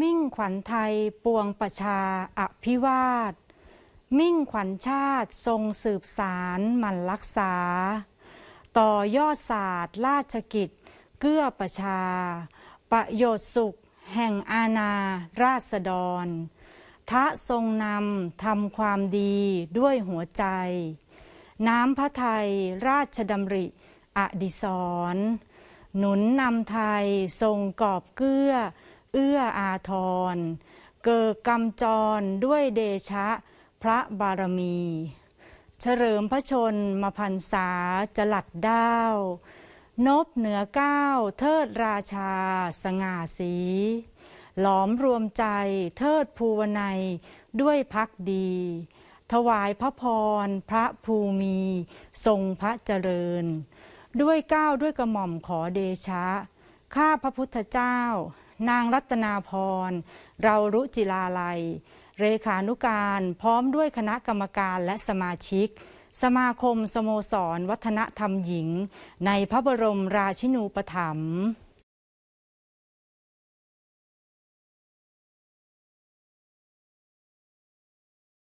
มิ่งขวัญไทยปวงประชาอภิวาท มิ่งขวัญชาติทรงสืบสารมันรักษา ต่อยอดศาสตร์ราชกิจ เกื้อประชา ประโยชน์สุข แห่งอาณาราษฎรทะทรงนำ ทำความดีด้วยหัวใจ น้ำพระไทย ราชดำริ อดิศรหนุนนำไทยทรงกอบเกื้อเอื้ออาทร เกิดกำจรด้วยเดชะพระบารมี เฉลิมพระชนมพันษาจลัดด้าว นบเหนือก้าวเทิดราชา สง่าสี หลอมรวมใจเทิดภูวนัย ด้วยพักดี ถวายพระพร พระภูมิทรงพระเจริญ ด้วยก้าวด้วยกระหม่อมขอเดชะ ข้าพระพุทธเจ้านางรัตนาพร เรารุจิลาลัย เรขานุการพร้อมด้วยคณะกรรมการและสมาชิก สมาคมสโมสรวัฒนธรรมหญิง ในพระบรมราชินูปถัมภ์